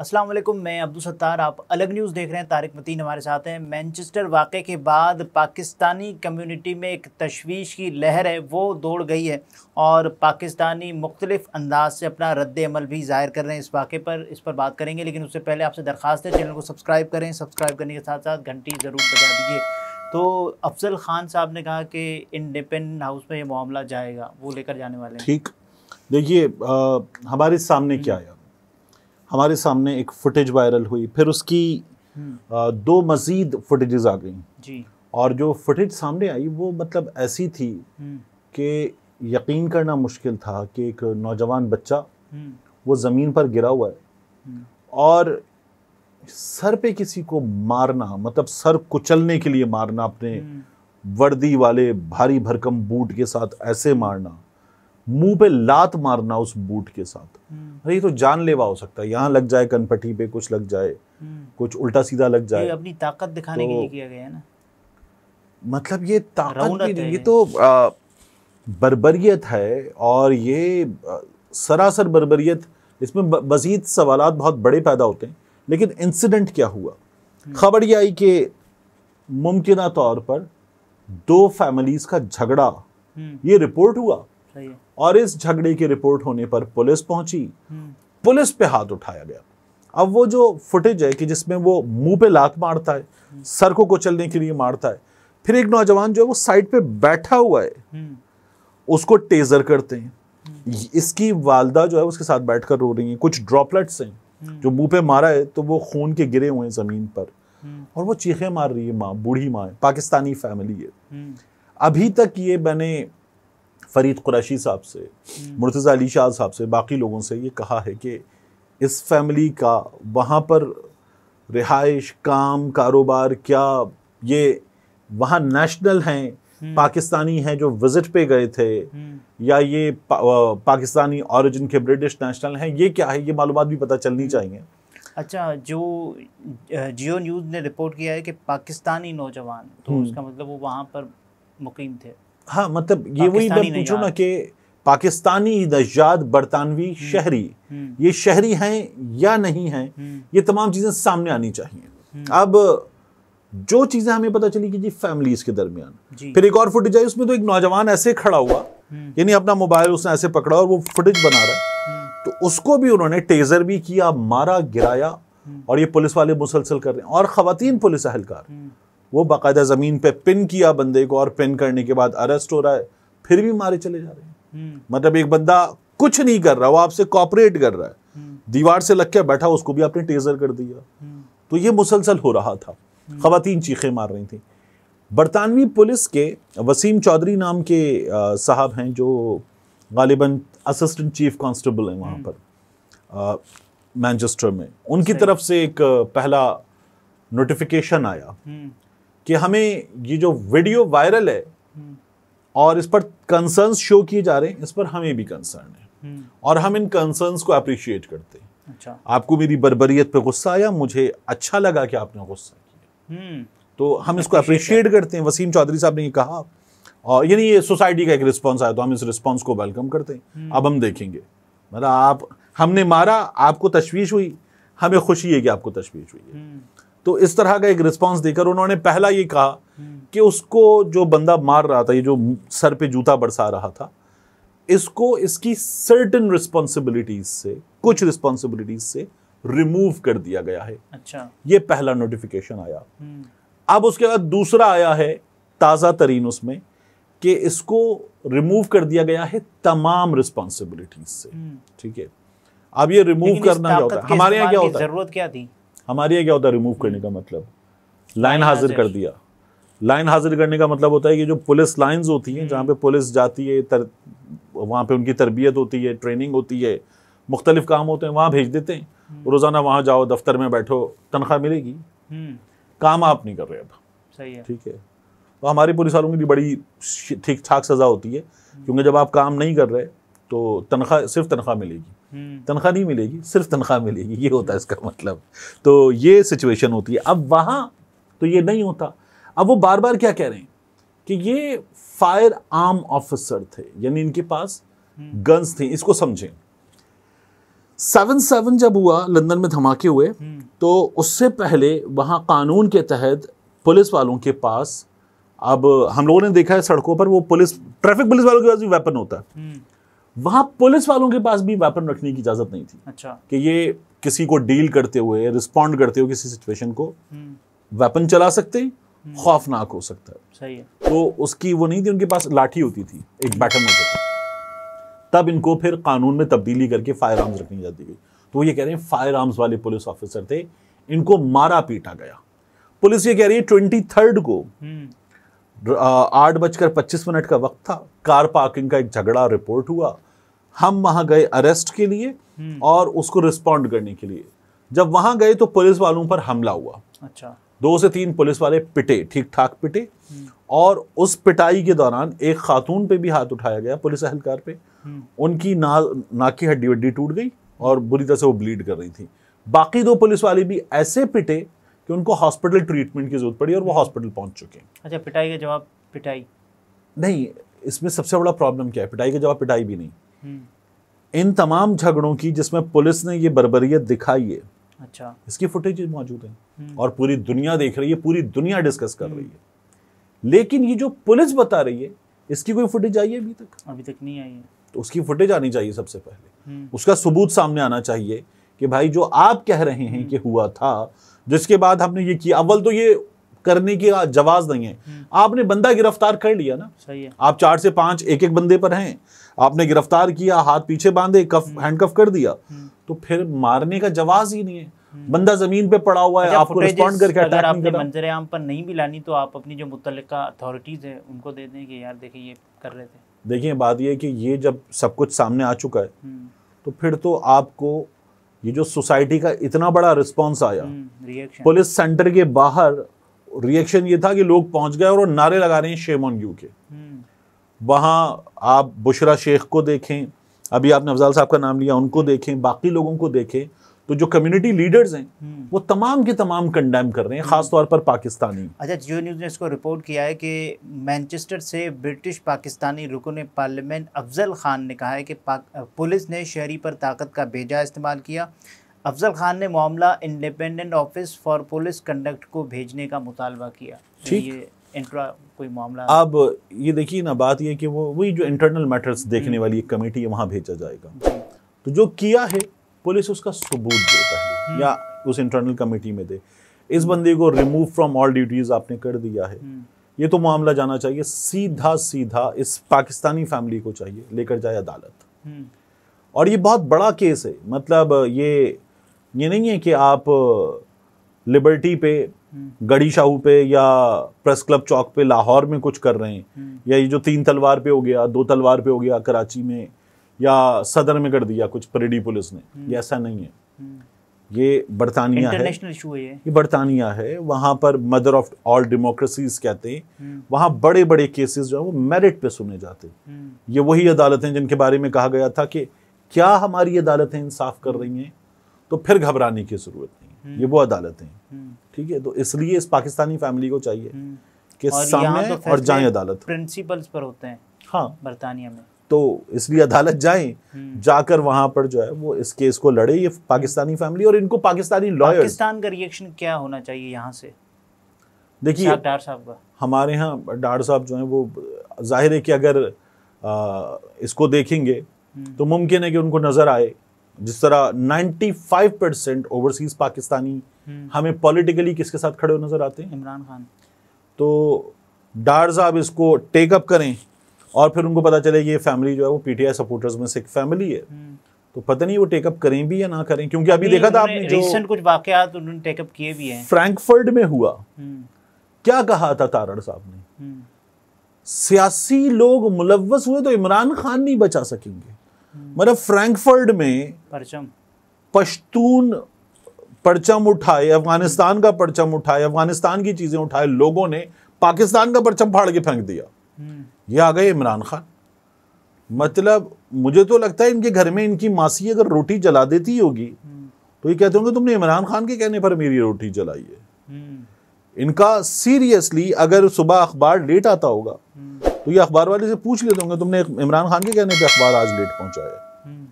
असलम मैं अब्दुल सत्तार आप अलग न्यूज़ देख रहे हैं तारिक मतीन हमारे साथ हैं मैनचेस्टर वाक़े के बाद पाकिस्तानी कम्युनिटी में एक तशवीश की लहर है वो दौड़ गई है और पाकिस्तानी मुख्तलिफ़ अंदाज से अपना रद्द अमल भी ज़ाहिर कर रहे हैं इस वाक़े पर इस पर बात करेंगे लेकिन उससे पहले आपसे दरख्वास्त है चैनल को सब्सक्राइब करें सब्सक्राइब करने के साथ साथ घंटी ज़रूर बजा दीजिए तो अफजल ख़ान साहब ने कहा कि इंडिपेंडेंट हाउस में ये मामला जाएगा वो लेकर जाने वाले हैं ठीक देखिए हमारे सामने क्या आया हम्म। हमारे सामने एक फुटेज वायरल हुई फिर उसकी हम्म। आ, दो मज़ीद फुटेजेस आ गई और जो फुटेज सामने आई वो मतलब ऐसी थी हम्म। कि यकीन करना मुश्किल था कि एक नौजवान बच्चा हम्म। वो ज़मीन पर गिरा हुआ है और सर पे किसी को मारना मतलब सर कुचलने के लिए मारना अपने वर्दी वाले भारी भरकम बूट के साथ ऐसे मारना मुंह पे लात मारना उस बूट के साथ हम्म। अरे ये तो जानलेवा हो सकता है यहाँ लग जाए कनपट्टी पे कुछ लग जाए हम्म। कुछ उल्टा सीधा लग जाए अपनी ताकत दिखाने तो, के लिए किया गया है ना मतलब ये ताकत की, नहीं ये तो आ, बरबरीत है और ये सरासर बरबरीत इसमें मजीद सवाल बहुत बड़े पैदा होते हैं लेकिन इंसिडेंट क्या हुआ हम्म। खबर यह आई कि मुमकिन तौर पर दो फैमिलीज़ का झगड़ा ये रिपोर्ट हुआ और इस झगड़े की रिपोर्ट होने पर पुलिस पहुंची हम्म। पुलिस पे हाथ उठाया गया अब वो जो फुटेज है कि जिसमें वो मुंह पे लात मारता है हम्म। सर को कुचलने के लिए मारता है फिर एक नौजवान जो है वो साइड पे बैठा हुआ है हम्म। उसको टेजर करते हैं इसकी वालदा जो है उसके साथ बैठकर रो रही है कुछ ड्रॉपलेट्स हैं जो मुंह पे मारा है तो वो खून के गिरे हुए हैं जमीन पर और वो चीखे मार रही है माँ बूढ़ी माँ पाकिस्तानी फैमिली है अभी तक ये मैंने फरीद कुरैशी साहब से हम्म। मुर्तज़ा अली शाह साहब से बाकी लोगों से ये कहा है कि इस फैमिली का वहाँ पर रिहाइश काम कारोबार क्या ये वहाँ नेशनल हैं हम्म। पाकिस्तानी हैं जो विज़िट पे गए थे हम्म। या ये पा, पाकिस्तानी ओरिजिन के ब्रिटिश नेशनल हैं ये क्या है ये मालूम भी पता चलनी चाहिए अच्छा जो जियो न्यूज़ ने रिपोर्ट किया है कि पाकिस्तानी नौजवान तो उसका मतलब वो वहाँ पर मुकीम थे हाँ मतलब ये वही मैं पूछू ना कि पाकिस्तानी नजाद बरतानवी हम्म, शहरी हम्म। ये शहरी हैं या नहीं हैं हम्म। ये तमाम चीज़ें सामने आनी चाहिए अब जो चीज़ें हमें पता चली कि जी फैमिलीज के दरमियान फिर एक और फुटेज आई उसमें तो एक नौजवान ऐसे खड़ा हुआ यानी अपना मोबाइल उसने ऐसे पकड़ा और वो फुटेज बना रहा है तो उसको भी उन्होंने टेजर भी किया मारा गिराया और ये पुलिस वाले मुसलसल कर रहे हैं और खातन पुलिस अहलकार वो बाकायदा ज़मीन पे पिन किया बंदे को और पिन करने के बाद अरेस्ट हो रहा है फिर भी मारे चले जा रहे हैं हम्म। मतलब एक बंदा कुछ नहीं कर रहा वो आपसे कॉपरेट कर रहा है हम्म। दीवार से लग के बैठा उसको भी आपने टेजर कर दिया हम्म। तो ये मुसलसल हो रहा था खातन चीखें मार रही थी बरतानवी पुलिस के वसीम चौधरी नाम के साहब हैं जो गालिबा असिस्टेंट चीफ कांस्टेबल हैं वहाँ पर मैनचेस्टर में उनकी तरफ से एक पहला नोटिफिकेशन आया कि हमें ये जो वीडियो वायरल है हम्म। और इस पर कंसर्न शो किए जा रहे हैं इस पर हमें भी कंसर्न है हम्म। और हम इन कंसर्न को अप्रिशिएट करते हैं अच्छा आपको मेरी बरबरीत पे गुस्सा आया मुझे अच्छा लगा कि आपने गुस्सा किया हम्म। तो हम इसको अप्रिशिएट करते हैं वसीम चौधरी साहब ने ये कहा और यानी ये सोसाइटी का एक रिस्पॉन्स आया तो हम इस रिस्पॉन्स को वेलकम करते हैं अब हम देखेंगे मतलब आप हमने मारा आपको तशवीश हुई हमें खुशी है कि आपको तशवीश हुई है तो इस तरह का एक रिस्पॉन्स देकर उन्होंने पहला ये कहा कि उसको जो बंदा मार रहा था ये जो सर पे जूता बरसा रहा था इसको इसकी सर्टन रिस्पॉन्सिबिलिटीज से कुछ रिस्पॉन्सिबिलिटीज से रिमूव कर दिया गया है अच्छा ये पहला नोटिफिकेशन आया हम्म। अब उसके बाद दूसरा आया है ताज़ा तरीन उसमें कि इसको रिमूव कर दिया गया है तमाम रिस्पॉन्सिबिलिटीज से हम्म। ठीक है अब ये रिमूव करना क्या होता है हमारे यहाँ क्या होता है जरूरत क्या थी हमारे यहाँ क्या होता है रिमूव हम्म। करने का मतलब लाइन हाजिर कर दिया लाइन हाजिर करने का मतलब होता है कि जो पुलिस लाइंस होती हैं जहाँ हम्म। पे पुलिस जाती है तर वहाँ पे उनकी तरबियत होती है ट्रेनिंग होती है मुख्तलिफ काम होते हैं वहाँ भेज देते हैं हम्म। रोज़ाना वहाँ जाओ दफ्तर में बैठो तनख्वाह मिलेगी काम आप नहीं कर रहे अब सही है ठीक है तो हमारे पुलिस वालों की बड़ी ठीक ठाक सज़ा होती है क्योंकि जब आप काम नहीं कर रहे तो तनख्वाह सिर्फ तनख्वाह मिलेगी हम्म। तनख्वाह नहीं मिलेगी सिर्फ तनख्वाह मिलेगी ये होता है इसका मतलब तो ये सिचुएशन होती है अब वहाँ तो ये नहीं होता अब वो बार बार क्या कह रहे हैं कि ये फायर आर्म ऑफिसर थे यानी इनके पास गन्स हम्म। थी इसको समझें सेवन सेवन जब हुआ लंदन में धमाके हुए हम्म। तो उससे पहले वहाँ कानून के तहत पुलिस वालों के पास अब हम लोगों ने देखा है सड़कों पर वो पुलिस ट्रैफिक पुलिस वालों के पास भी वेपन होता है वहां पुलिस वालों के पास भी वेपन रखने की इजाजत नहीं थी अच्छा कि ये किसी को डील करते हुए रिस्पॉन्ड करते हुए किसी सिचुएशन को वेपन हम्म। चला सकते हैं हम्म। खौफनाक हो सकता है सही है तो उसकी वो नहीं थी उनके पास लाठी होती थी एक बैटन होता था तब इनको फिर कानून में तब्दीली करके फायर आर्म्स रखनी जाती गई तो ये कह रहे हैं फायर आर्म्स वाले पुलिस ऑफिसर थे इनको मारा पीटा गया पुलिस ये कह रही है ट्वेंटी थर्ड को हम्म। आठ बजकर पच्चीस मिनट का वक्त था कार पार्किंग का एक झगड़ा रिपोर्ट हुआ हम वहां गए अरेस्ट के लिए हम्म। और उसको रिस्पॉन्ड करने के लिए जब वहां गए तो पुलिस वालों पर हमला हुआ अच्छा दो से तीन पुलिस वाले पिटे ठीक ठाक पिटे हम्म। और उस पिटाई के दौरान एक खातून पे भी हाथ उठाया गया पुलिस अहलकार पे हम्म। उनकी ना नाक की हड्डी वड्डी टूट गई और बुरी तरह से वो ब्लीड कर रही थी बाकी दो पुलिस वाले भी ऐसे पिटे कि उनको हॉस्पिटल ट्रीटमेंट की जरूरत पड़ी और वो हॉस्पिटल पहुंच चुके अच्छा पिटाई का जवाब पिटाई नहीं इसमें सबसे बड़ा प्रॉब्लम क्या है पिटाई का जवाब पिटाई भी नहीं इन तमाम झगड़ों की जिसमें पुलिस ने ये बरबरीत दिखाई है अच्छा इसकी फुटेज मौजूद है हम्म। और पूरी दुनिया देख रही है पूरी दुनिया डिस्कस कर रही हम्म। है लेकिन ये जो पुलिस बता रही है इसकी कोई फुटेज आई है अभी तक अभी तक नहीं आई है तो उसकी फुटेज आनी चाहिए सबसे पहले हम्म। उसका सबूत सामने आना चाहिए कि भाई जो आप कह रहे हैं कि हुआ था जिसके बाद हमने ये किया अव्वल तो ये करने की जवाब नहीं है आपने बंदा गिरफ्तार कर लिया ना सही है आप चार से पांच एक एक बंदे पर हैं आपने गिरफ्तार किया हाथ पीछे बांधे कफ हैंडकफ हम्म। कर दिया हम्म। तो फिर मारने का जवाब ही नहीं है हम्म। बंदा जमीन पे पड़ा हुआ है अच्छा, आपको रिस्पॉन्ड करके अगर आपने मंजर आम पर नहीं भी लानी तो आप अपनी जो मुतल अथॉरिटीज है उनको दे दें कि यार देखिए ये कर रहे थे देखिए बात यह कि ये जब सब कुछ सामने आ चुका है तो फिर तो आपको ये जो सोसाइटी का इतना बड़ा रिस्पॉन्स आया पुलिस सेंटर के बाहर रिएक्शन ये था कि लोग पहुंच गए और नारे लगा रहे हैं शेम ऑन यू के वहाँ आप बुशरा शेख को देखें अभी आपने अफजाल साहब का नाम लिया उनको देखें बाकी लोगों को देखें तो जो कम्युनिटी लीडर्स हैं हम्म। वो तमाम के तमाम कंडेम कर रहे हैं खास तौर पर पाकिस्तानी अच्छा जियो न्यूज़ ने इसको रिपोर्ट किया है कि मैनचेस्टर से ब्रिटिश पाकिस्तानी रुकन पार्लियामेंट अफजल खान ने कहा है कि पुलिस ने शहरी पर ताकत का बेजा इस्तेमाल किया अफजल खान ने मामला independent office for police conduct को भेजने का मुतालबा किया तो ठीक कोई मामला अब ये देखिए ना बात ये कि वो वही जो इंटरनल मैटर्स देखने हम्म। वाली एक कमेटी है वहाँ भेजा जाएगा तो जो किया है पुलिस उसका सबूत दे पहले हम्म। या उस इंटरनल कमेटी में दे इस बंदे को रिमूव फ्रॉम ऑल ड्यूटीज आपने कर दिया है हम्म। ये तो मामला जाना चाहिए सीधा सीधा इस पाकिस्तानी फैमिली को चाहिए लेकर जाए अदालत और ये बहुत बड़ा केस है मतलब ये ये नहीं है कि आप लिबर्टी पे गड़ी शाहू पे या प्रेस क्लब चौक पे लाहौर में कुछ कर रहे हैं हम्म। या ये जो तीन तलवार पे हो गया दो तलवार पे हो गया कराची में या सदर में कर दिया कुछ परेडी पुलिस ने ये हम्म। ऐसा नहीं है हम्म। ये बरतानिया है है ये बरतानिया है वहाँ पर मदर ऑफ ऑल डेमोक्रेसीज कहते हैं वहाँ बड़े बड़े केसेस जो है वो मेरिट पे सुने जाते ये वही अदालतें जिनके बारे में कहा गया था कि क्या हमारी अदालतें इंसाफ कर रही हैं तो फिर घबराने की ज़रूरत नहीं ये वो अदालतें ठीक है तो इसलिए इस पाकिस्तानी फैमिली को चाहिए हम्म। कि सामने तो और जाए अदालत प्रिंसिपल्स पर होते हैं हाँ बरतानिया में तो इसलिए अदालत जाए हम्म। जाकर वहां पर जो है वो इस केस को लड़े ये पाकिस्तानी फैमिली और इनको पाकिस्तानी लॉयर पाकिस्तान का रिएक्शन क्या होना चाहिए यहाँ से देखिए डार साहब का हमारे यहाँ डार साहब जो है वो जाहिर है कि अगर आ, इसको देखेंगे हम्म। तो मुमकिन है कि उनको नजर आए जिस तरह 95 परसेंट ओवरसीज पाकिस्तानी हम्म। हमें पॉलिटिकली किसके साथ खड़े नजर आते हैं इमरान खान तो डार साहब इसको टेकअप करें और फिर उनको पता चले ये फैमिली जो है वो पीटीआई सपोर्टर्स में से एक फैमिली है हम्म। तो पता नहीं वो टेकअप करें भी या ना करें क्योंकि अभी देखा था आपने रिसेंट कुछ वाकयात उन्होंने टेकअप किए भी हैं फ्रैंकफर्ट में हुआ हम्म। क्या कहा था तारड़ साहब ने सियासी लोग मुलवस हुए तो इमरान खान नहीं बचा सकेंगे मतलब फ्रैंकफर्ट में परचम पश्तून परचम उठाए अफगानिस्तान का परचम उठाए अफगानिस्तान की चीजें उठाए लोगों ने पाकिस्तान का परचम फाड़ के फेंक दिया हम्म। ये आ गए इमरान खान मतलब मुझे तो लगता है इनके घर में इनकी मासी अगर रोटी जला देती होगी हम्म। तो ये कहते होंगे तुमने इमरान खान के कहने पर मेरी रोटी जलाई है हम्म। इनका सीरियसली अगर सुबह अखबार लेट आता होगा तो ये अखबार वाले से पूछ लेते होंगे तुमने इमरान खान के कहने पे अखबार आज लेट पहुंचा है हम्म।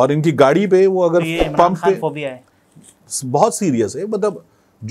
और इनकी गाड़ी पे वो अगर पंप तो पे बहुत सीरियस है मतलब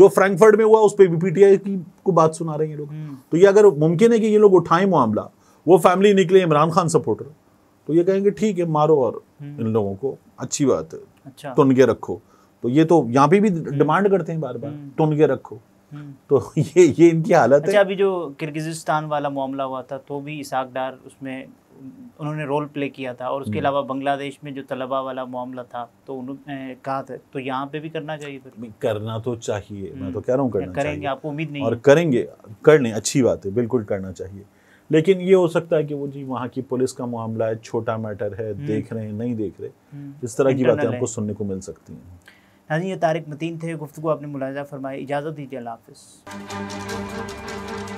जो फ्रैंकफर्ट में हुआ उस पर पीटीआई की को बात सुना रहे हैं ये लोग हम्म। तो ये अगर मुमकिन है कि ये लोग उठाए मामला वो फैमिली निकले इमरान खान सपोर्टर तो ये कहेंगे ठीक है मारो और हम्म। इन लोगों को अच्छी बात है अच्छा। तुन तो के रखो तो ये तो यहाँ पे भी डिमांड करते हैं बार बार तुन तो के रखो तो ये ये इनकी हालत अच्छा, है अभी जो किर्गिजिस्तान वाला मामला हुआ था तो भी इसाक डार उसमें उन्होंने रोल प्ले किया था और उसके हम्म। अलावा बांग्लादेश में जो तलबा वाला मामला था तो उन्होंने कहा था तो यहाँ पे भी करना चाहिए फिर करना तो चाहिए मैं तो हम्म। कह रहा हूँ करना करेंगे आपको उम्मीद नहीं और करेंगे करने अच्छी बात है बिल्कुल करना चाहिए लेकिन ये हो सकता है कि वो जी वहाँ की पुलिस का मामला है छोटा मैटर है हम्म। देख रहे हैं नहीं देख रहे इस तरह की बातें आपको सुनने को मिल सकती हैं नाजी हाँ ये तारिक मतीन थे गुफ्तु आपने मुलाजा फरमाए इजाज़त दीजिए अल्लाह हाफ